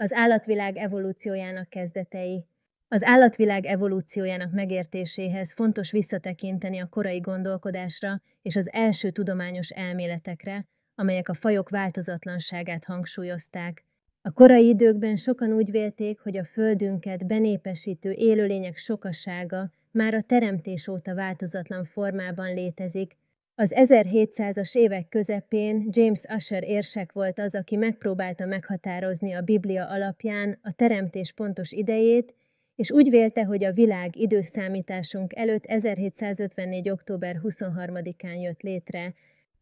Az állatvilág evolúciójának kezdetei. Az állatvilág evolúciójának megértéséhez fontos visszatekinteni a korai gondolkodásra és az első tudományos elméletekre, amelyek a fajok változatlanságát hangsúlyozták. A korai időkben sokan úgy vélték, hogy a földünket benépesítő élőlények sokasága már a teremtés óta változatlan formában létezik, az 1700-as évek közepén James Usher érsek volt az, aki megpróbálta meghatározni a Biblia alapján a teremtés pontos idejét, és úgy vélte, hogy a világ időszámításunk előtt 1754. október 23-án jött létre.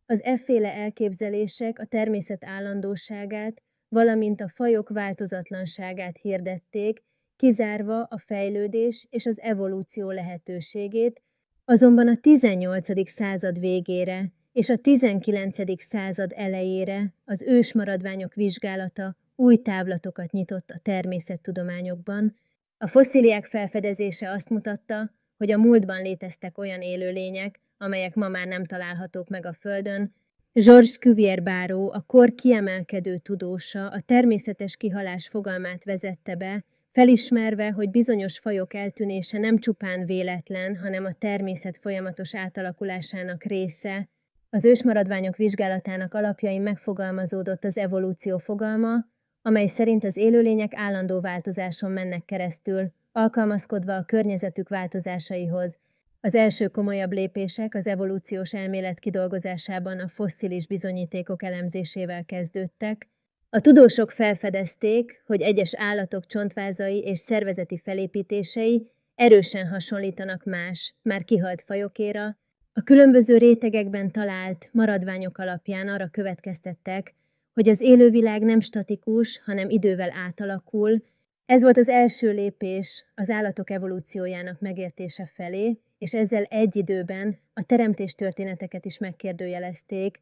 Az efféle elképzelések a természet állandóságát, valamint a fajok változatlanságát hirdették, kizárva a fejlődés és az evolúció lehetőségét, Azonban a 18. század végére és a 19. század elejére az ősmaradványok vizsgálata új távlatokat nyitott a természettudományokban. A fosszíliák felfedezése azt mutatta, hogy a múltban léteztek olyan élőlények, amelyek ma már nem találhatók meg a Földön. Georges Cuvier báró, a kor kiemelkedő tudósa, a természetes kihalás fogalmát vezette be, Felismerve, hogy bizonyos fajok eltűnése nem csupán véletlen, hanem a természet folyamatos átalakulásának része, az ősmaradványok vizsgálatának alapjain megfogalmazódott az evolúció fogalma, amely szerint az élőlények állandó változáson mennek keresztül, alkalmazkodva a környezetük változásaihoz. Az első komolyabb lépések az evolúciós elmélet kidolgozásában a fosszilis bizonyítékok elemzésével kezdődtek, a tudósok felfedezték, hogy egyes állatok csontvázai és szervezeti felépítései erősen hasonlítanak más, már kihalt fajokéra, a különböző rétegekben talált maradványok alapján arra következtettek, hogy az élővilág nem statikus, hanem idővel átalakul. Ez volt az első lépés az állatok evolúciójának megértése felé, és ezzel egy időben a teremtés történeteket is megkérdőjelezték,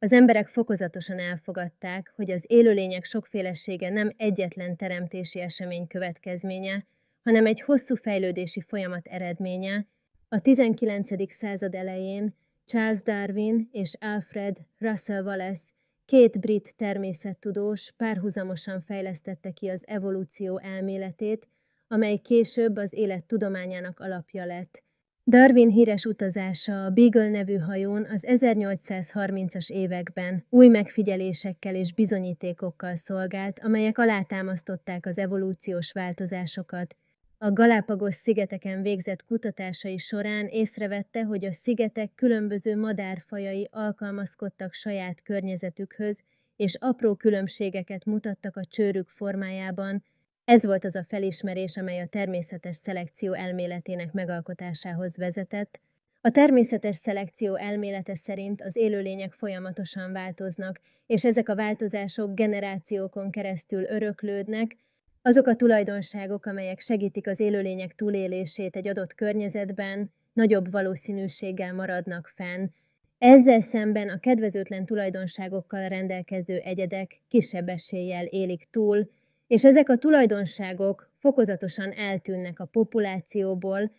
az emberek fokozatosan elfogadták, hogy az élőlények sokfélesége nem egyetlen teremtési esemény következménye, hanem egy hosszú fejlődési folyamat eredménye. A 19. század elején Charles Darwin és Alfred Russell Wallace két brit természettudós párhuzamosan fejlesztette ki az evolúció elméletét, amely később az élet tudományának alapja lett – Darwin híres utazása a Beagle nevű hajón az 1830-as években új megfigyelésekkel és bizonyítékokkal szolgált, amelyek alátámasztották az evolúciós változásokat. A Galápagos szigeteken végzett kutatásai során észrevette, hogy a szigetek különböző madárfajai alkalmazkodtak saját környezetükhöz, és apró különbségeket mutattak a csőrük formájában, ez volt az a felismerés, amely a természetes szelekció elméletének megalkotásához vezetett. A természetes szelekció elmélete szerint az élőlények folyamatosan változnak, és ezek a változások generációkon keresztül öröklődnek, azok a tulajdonságok, amelyek segítik az élőlények túlélését egy adott környezetben, nagyobb valószínűséggel maradnak fenn. Ezzel szemben a kedvezőtlen tulajdonságokkal rendelkező egyedek kisebb eséllyel élik túl, és ezek a tulajdonságok fokozatosan eltűnnek a populációból,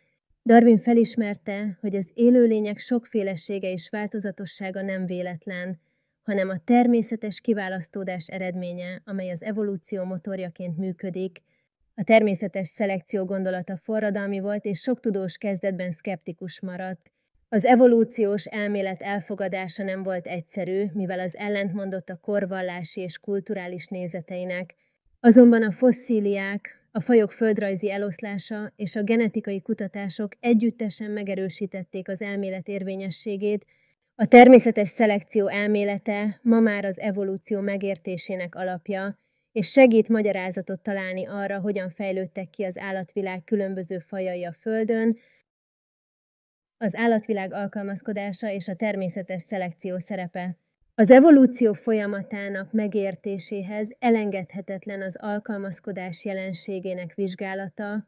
Darwin felismerte, hogy az élőlények sokfélesége és változatossága nem véletlen, hanem a természetes kiválasztódás eredménye, amely az evolúció motorjaként működik. A természetes szelekció gondolata forradalmi volt, és sok tudós kezdetben szkeptikus maradt. Az evolúciós elmélet elfogadása nem volt egyszerű, mivel az ellentmondott a korvallási és kulturális nézeteinek, Azonban a fosszíliák, a fajok földrajzi eloszlása és a genetikai kutatások együttesen megerősítették az elmélet érvényességét, a természetes szelekció elmélete ma már az evolúció megértésének alapja, és segít magyarázatot találni arra, hogyan fejlődtek ki az állatvilág különböző fajai a Földön, az állatvilág alkalmazkodása és a természetes szelekció szerepe. Az evolúció folyamatának megértéséhez elengedhetetlen az alkalmazkodás jelenségének vizsgálata,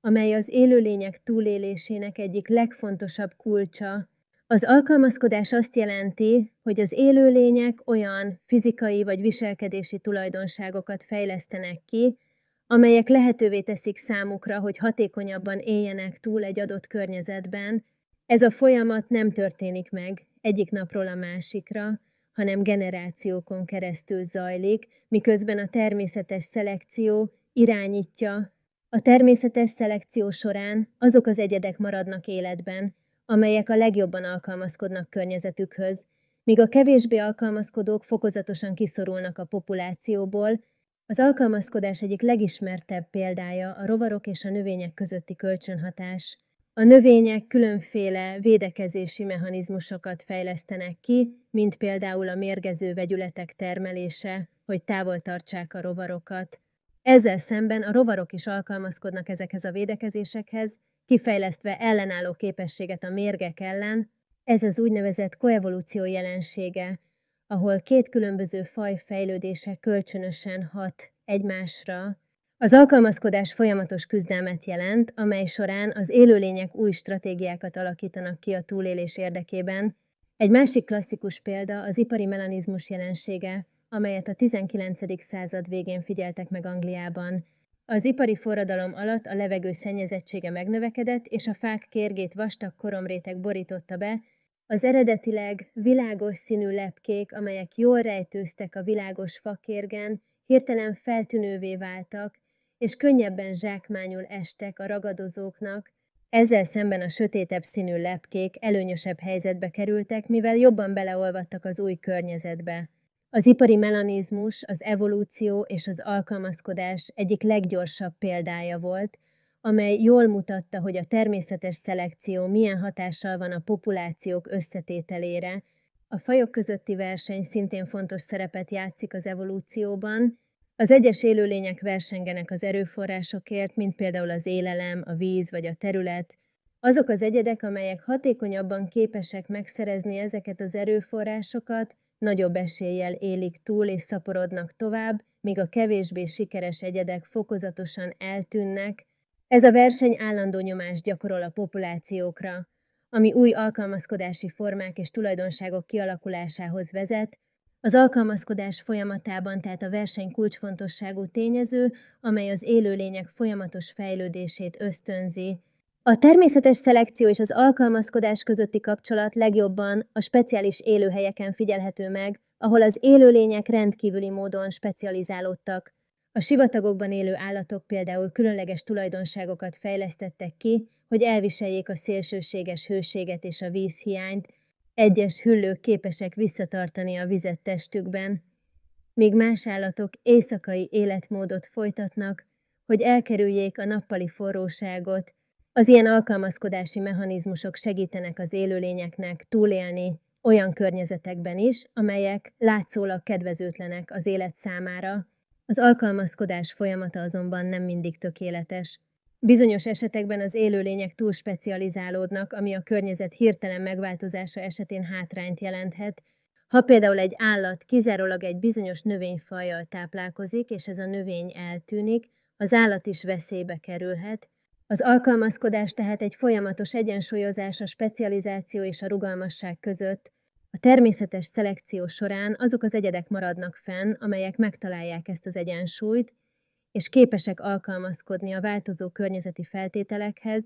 amely az élőlények túlélésének egyik legfontosabb kulcsa. Az alkalmazkodás azt jelenti, hogy az élőlények olyan fizikai vagy viselkedési tulajdonságokat fejlesztenek ki, amelyek lehetővé teszik számukra, hogy hatékonyabban éljenek túl egy adott környezetben. Ez a folyamat nem történik meg egyik napról a másikra, hanem generációkon keresztül zajlik, miközben a természetes szelekció irányítja. A természetes szelekció során azok az egyedek maradnak életben, amelyek a legjobban alkalmazkodnak környezetükhöz, míg a kevésbé alkalmazkodók fokozatosan kiszorulnak a populációból, az alkalmazkodás egyik legismertebb példája a rovarok és a növények közötti kölcsönhatás – a növények különféle védekezési mechanizmusokat fejlesztenek ki, mint például a mérgező vegyületek termelése, hogy távol tartsák a rovarokat. Ezzel szemben a rovarok is alkalmazkodnak ezekhez a védekezésekhez, kifejlesztve ellenálló képességet a mérgek ellen. Ez az úgynevezett koevolúció jelensége, ahol két különböző faj fejlődése kölcsönösen hat egymásra, az alkalmazkodás folyamatos küzdelmet jelent, amely során az élőlények új stratégiákat alakítanak ki a túlélés érdekében. Egy másik klasszikus példa az ipari melanizmus jelensége, amelyet a 19. század végén figyeltek meg Angliában. Az ipari forradalom alatt a levegő szennyezettsége megnövekedett, és a fák kérgét vastag koromréteg borította be, az eredetileg világos színű lepkék, amelyek jól rejtőztek a világos fakérgen, hirtelen feltűnővé váltak, és könnyebben zsákmányul estek a ragadozóknak, ezzel szemben a sötétebb színű lepkék előnyösebb helyzetbe kerültek, mivel jobban beleolvadtak az új környezetbe. Az ipari melanizmus, az evolúció és az alkalmazkodás egyik leggyorsabb példája volt, amely jól mutatta, hogy a természetes szelekció milyen hatással van a populációk összetételére. A fajok közötti verseny szintén fontos szerepet játszik az evolúcióban, az egyes élőlények versengenek az erőforrásokért, mint például az élelem, a víz vagy a terület. Azok az egyedek, amelyek hatékonyabban képesek megszerezni ezeket az erőforrásokat, nagyobb eséllyel élik túl és szaporodnak tovább, míg a kevésbé sikeres egyedek fokozatosan eltűnnek. Ez a verseny állandó nyomást gyakorol a populációkra, ami új alkalmazkodási formák és tulajdonságok kialakulásához vezet, az alkalmazkodás folyamatában tehát a verseny kulcsfontosságú tényező, amely az élőlények folyamatos fejlődését ösztönzi. A természetes szelekció és az alkalmazkodás közötti kapcsolat legjobban a speciális élőhelyeken figyelhető meg, ahol az élőlények rendkívüli módon specializálódtak. A sivatagokban élő állatok például különleges tulajdonságokat fejlesztettek ki, hogy elviseljék a szélsőséges hőséget és a vízhiányt, egyes hüllők képesek visszatartani a vizet testükben, míg más állatok éjszakai életmódot folytatnak, hogy elkerüljék a nappali forróságot. Az ilyen alkalmazkodási mechanizmusok segítenek az élőlényeknek túlélni olyan környezetekben is, amelyek látszólag kedvezőtlenek az élet számára. Az alkalmazkodás folyamata azonban nem mindig tökéletes. Bizonyos esetekben az élőlények túl specializálódnak, ami a környezet hirtelen megváltozása esetén hátrányt jelenthet. Ha például egy állat kizárólag egy bizonyos növényfajjal táplálkozik, és ez a növény eltűnik, az állat is veszélybe kerülhet. Az alkalmazkodás tehát egy folyamatos egyensúlyozás a specializáció és a rugalmasság között. A természetes szelekció során azok az egyedek maradnak fenn, amelyek megtalálják ezt az egyensúlyt, és képesek alkalmazkodni a változó környezeti feltételekhez,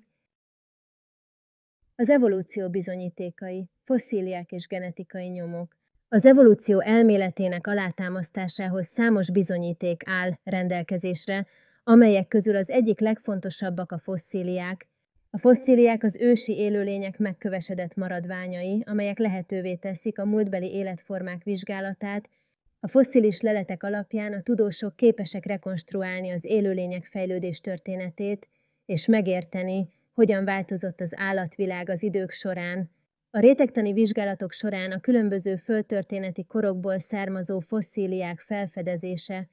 az evolúció bizonyítékai, fosszíliák és genetikai nyomok. Az evolúció elméletének alátámasztásához számos bizonyíték áll rendelkezésre, amelyek közül az egyik legfontosabbak a fosszíliák. A fosszíliák az ősi élőlények megkövesedett maradványai, amelyek lehetővé teszik a múltbeli életformák vizsgálatát a fosszilis leletek alapján a tudósok képesek rekonstruálni az élőlények fejlődés történetét, és megérteni, hogyan változott az állatvilág az idők során. A rétegtani vizsgálatok során a különböző földtörténeti korokból származó fosszíliák felfedezése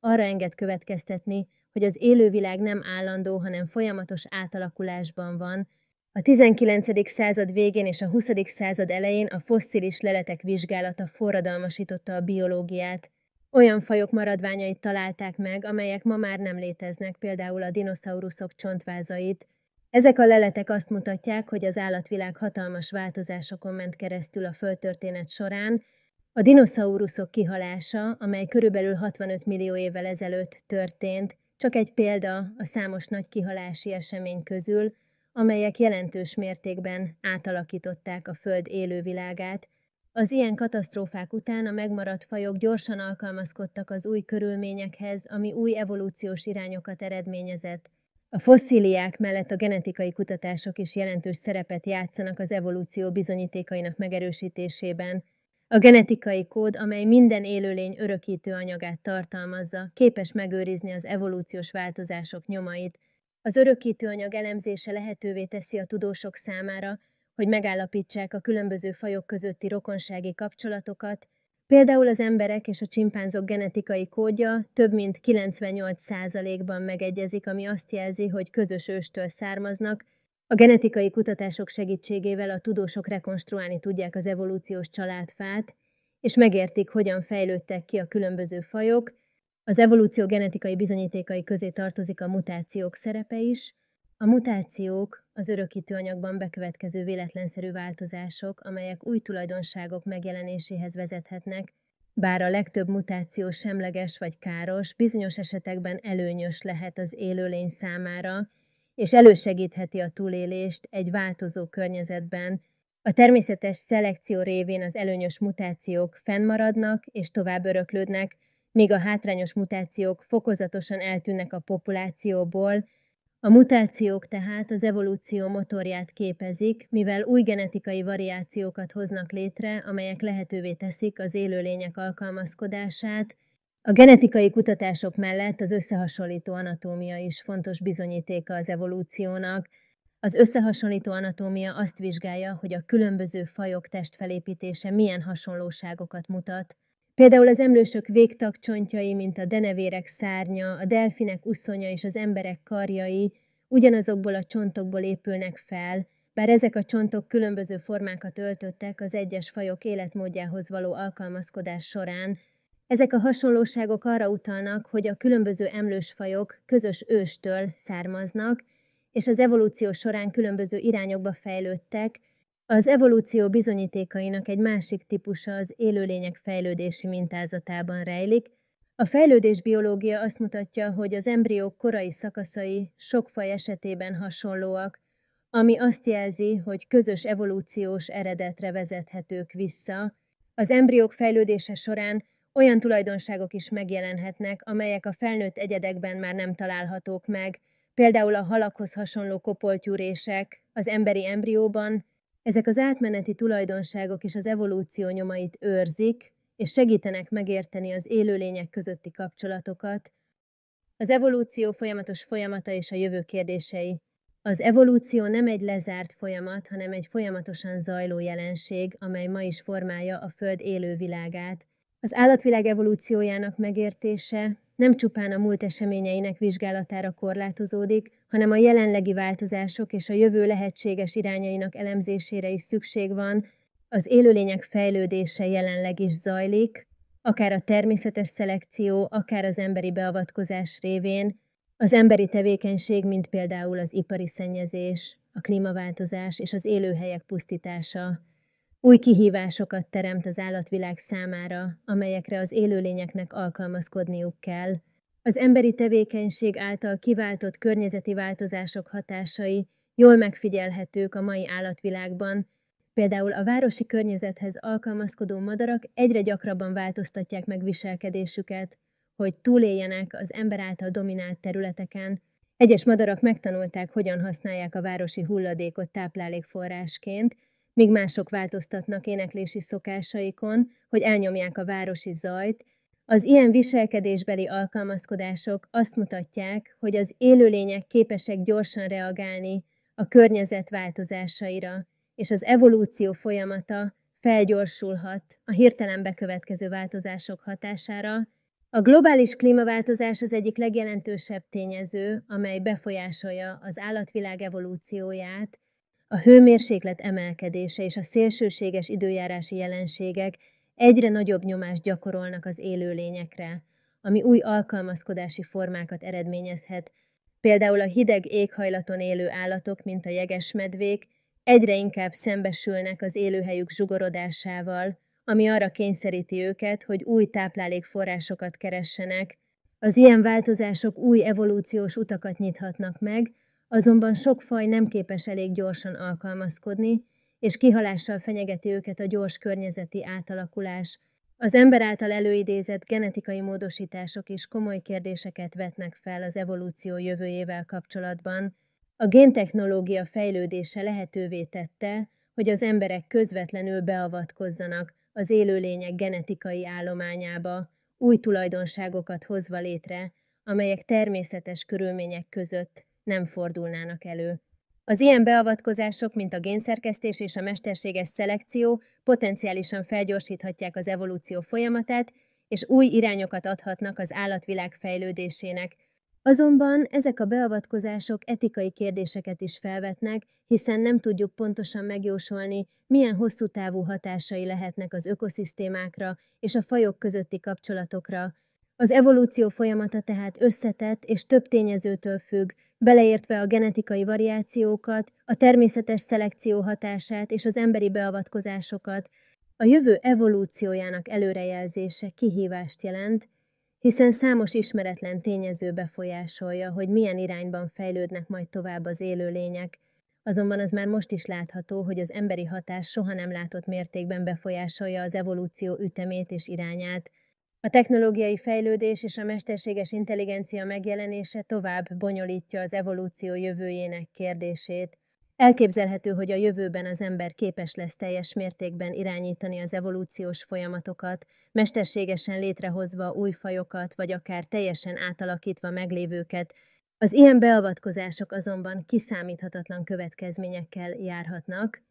arra enged következtetni, hogy az élővilág nem állandó, hanem folyamatos átalakulásban van, a 19. század végén és a 20. század elején a fosszilis leletek vizsgálata forradalmasította a biológiát. Olyan fajok maradványait találták meg, amelyek ma már nem léteznek, például a dinoszauruszok csontvázait. Ezek a leletek azt mutatják, hogy az állatvilág hatalmas változásokon ment keresztül a földtörténet során, a dinoszauruszok kihalása, amely körülbelül 65 millió évvel ezelőtt történt, csak egy példa a számos nagy kihalási esemény közül, amelyek jelentős mértékben átalakították a Föld élővilágát. Az ilyen katasztrófák után a megmaradt fajok gyorsan alkalmazkodtak az új körülményekhez, ami új evolúciós irányokat eredményezett. A fosszíliák mellett a genetikai kutatások is jelentős szerepet játszanak az evolúció bizonyítékainak megerősítésében. A genetikai kód, amely minden élőlény örökítő anyagát tartalmazza, képes megőrizni az evolúciós változások nyomait, az örökítő anyag elemzése lehetővé teszi a tudósok számára, hogy megállapítsák a különböző fajok közötti rokonsági kapcsolatokat, például az emberek és a csimpánzok genetikai kódja több mint 98%-ban megegyezik, ami azt jelzi, hogy közös őstől származnak, a genetikai kutatások segítségével a tudósok rekonstruálni tudják az evolúciós családfát, és megértik, hogyan fejlődtek ki a különböző fajok, az evolúció genetikai bizonyítékai közé tartozik a mutációk szerepe is. A mutációk az örökítő anyagban bekövetkező véletlenszerű változások, amelyek új tulajdonságok megjelenéséhez vezethetnek, bár a legtöbb mutáció semleges vagy káros, bizonyos esetekben előnyös lehet az élőlény számára, és elősegítheti a túlélést egy változó környezetben. A természetes szelekció révén az előnyös mutációk fennmaradnak és tovább öröklődnek, míg a hátrányos mutációk fokozatosan eltűnnek a populációból, a mutációk tehát az evolúció motorját képezik, mivel új genetikai variációkat hoznak létre, amelyek lehetővé teszik az élőlények alkalmazkodását. A genetikai kutatások mellett az összehasonlító anatómia is fontos bizonyítéka az evolúciónak. Az összehasonlító anatómia azt vizsgálja, hogy a különböző fajok testfelépítése milyen hasonlóságokat mutat, Például az emlősök végtag csontjai, mint a denevérek szárnya, a delfinek uszonya és az emberek karjai ugyanazokból a csontokból épülnek fel, bár ezek a csontok különböző formákat öltöttek az egyes fajok életmódjához való alkalmazkodás során, ezek a hasonlóságok arra utalnak, hogy a különböző emlősfajok közös őstől származnak, és az evolúció során különböző irányokba fejlődtek, az evolúció bizonyítékainak egy másik típusa az élőlények fejlődési mintázatában rejlik. A fejlődésbiológia azt mutatja, hogy az embriók korai szakaszai sok faj esetében hasonlóak, ami azt jelzi, hogy közös evolúciós eredetre vezethetők vissza. Az embriók fejlődése során olyan tulajdonságok is megjelenhetnek, amelyek a felnőtt egyedekben már nem találhatók meg, például a halakhoz hasonló kopoltyúrések az emberi embrióban, ezek az átmeneti tulajdonságok és az evolúció nyomait őrzik, és segítenek megérteni az élőlények közötti kapcsolatokat, az evolúció folyamatos folyamata és a jövő kérdései. Az evolúció nem egy lezárt folyamat, hanem egy folyamatosan zajló jelenség, amely ma is formálja a Föld élővilágát. Az állatvilág evolúciójának megértése nem csupán a múlt eseményeinek vizsgálatára korlátozódik, hanem a jelenlegi változások és a jövő lehetséges irányainak elemzésére is szükség van, az élőlények fejlődése jelenleg is zajlik, akár a természetes szelekció, akár az emberi beavatkozás révén, az emberi tevékenység, mint például az ipari szennyezés, a klímaváltozás és az élőhelyek pusztítása. Új kihívásokat teremt az állatvilág számára, amelyekre az élőlényeknek alkalmazkodniuk kell. Az emberi tevékenység által kiváltott környezeti változások hatásai jól megfigyelhetők a mai állatvilágban, például a városi környezethez alkalmazkodó madarak egyre gyakrabban változtatják meg viselkedésüket, hogy túléljenek az ember által dominált területeken. Egyes madarak megtanulták, hogyan használják a városi hulladékot táplálékforrásként, míg mások változtatnak éneklési szokásaikon, hogy elnyomják a városi zajt, az ilyen viselkedésbeli alkalmazkodások azt mutatják, hogy az élőlények képesek gyorsan reagálni a környezet változásaira, és az evolúció folyamata felgyorsulhat a hirtelen bekövetkező változások hatására. A globális klímaváltozás az egyik legjelentősebb tényező, amely befolyásolja az állatvilág evolúcióját, a hőmérséklet emelkedése és a szélsőséges időjárási jelenségek egyre nagyobb nyomást gyakorolnak az élőlényekre, ami új alkalmazkodási formákat eredményezhet, például a hideg éghajlaton élő állatok, mint a jegesmedvék, egyre inkább szembesülnek az élőhelyük zsugorodásával, ami arra kényszeríti őket, hogy új táplálékforrásokat keressenek. Az ilyen változások új evolúciós utakat nyithatnak meg, Azonban sok faj nem képes elég gyorsan alkalmazkodni, és kihalással fenyegeti őket a gyors környezeti átalakulás. Az ember által előidézett genetikai módosítások is komoly kérdéseket vetnek fel az evolúció jövőjével kapcsolatban. A géntechnológia fejlődése lehetővé tette, hogy az emberek közvetlenül beavatkozzanak az élőlények genetikai állományába, új tulajdonságokat hozva létre, amelyek természetes körülmények között nem fordulnának elő. Az ilyen beavatkozások, mint a génszerkesztés és a mesterséges szelekció potenciálisan felgyorsíthatják az evolúció folyamatát, és új irányokat adhatnak az állatvilág fejlődésének. Azonban ezek a beavatkozások etikai kérdéseket is felvetnek, hiszen nem tudjuk pontosan megjósolni, milyen hosszú távú hatásai lehetnek az ökoszisztémákra és a fajok közötti kapcsolatokra. Az evolúció folyamata tehát összetett és több tényezőtől függ, beleértve a genetikai variációkat, a természetes szelekció hatását és az emberi beavatkozásokat, a jövő evolúciójának előrejelzése kihívást jelent, hiszen számos ismeretlen tényező befolyásolja, hogy milyen irányban fejlődnek majd tovább az élőlények, azonban az már most is látható, hogy az emberi hatás soha nem látott mértékben befolyásolja az evolúció ütemét és irányát, a technológiai fejlődés és a mesterséges intelligencia megjelenése tovább bonyolítja az evolúció jövőjének kérdését. Elképzelhető, hogy a jövőben az ember képes lesz teljes mértékben irányítani az evolúciós folyamatokat, mesterségesen létrehozva új fajokat, vagy akár teljesen átalakítva meglévőket. Az ilyen beavatkozások azonban kiszámíthatatlan következményekkel járhatnak,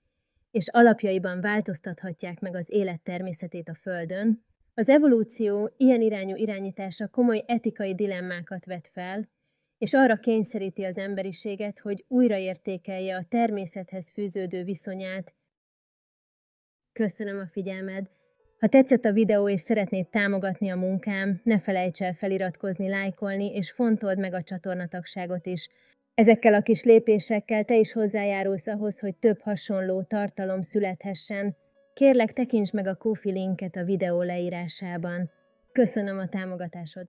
és alapjaiban változtathatják meg az élet természetét a Földön, az evolúció ilyen irányú irányítása komoly etikai dilemmákat vet fel, és arra kényszeríti az emberiséget, hogy újraértékelje a természethez fűződő viszonyát. Köszönöm a figyelmed! Ha tetszett a videó és szeretnéd támogatni a munkám, ne felejts el feliratkozni, lájkolni, és fontold meg a csatornatagságot is. Ezekkel a kis lépésekkel te is hozzájárulsz ahhoz, hogy több hasonló tartalom születhessen, Kérlek, tekints meg a Kofi linket a videó leírásában. Köszönöm a támogatásod!